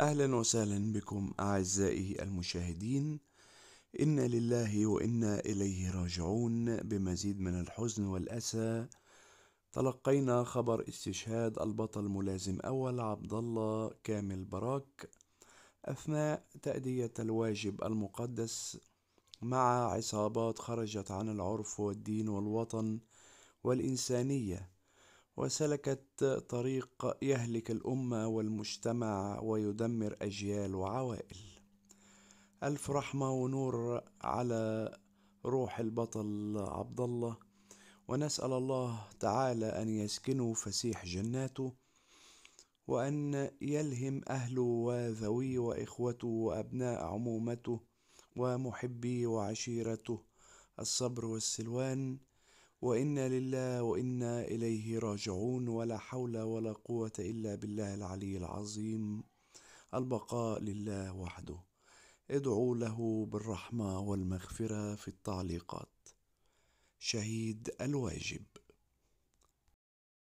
أهلا وسهلا بكم أعزائي المشاهدين إنا لله وإنا إليه راجعون بمزيد من الحزن والأسى تلقينا خبر استشهاد البطل ملازم أول عبد الله كامل براك أثناء تأدية الواجب المقدس مع عصابات خرجت عن العرف والدين والوطن والإنسانية وسلكت طريق يهلك الأمة والمجتمع ويدمر أجيال وعوائل ألف رحمة ونور على روح البطل عبد الله ونسأل الله تعالى أن يسكنه فسيح جناته وأن يلهم أهله وذويه وإخوته وأبناء عمومته ومحبيه وعشيرته الصبر والسلوان وانا لله وانا اليه راجعون ولا حول ولا قوه الا بالله العلي العظيم البقاء لله وحده ادعوا له بالرحمه والمغفره في التعليقات شهيد الواجب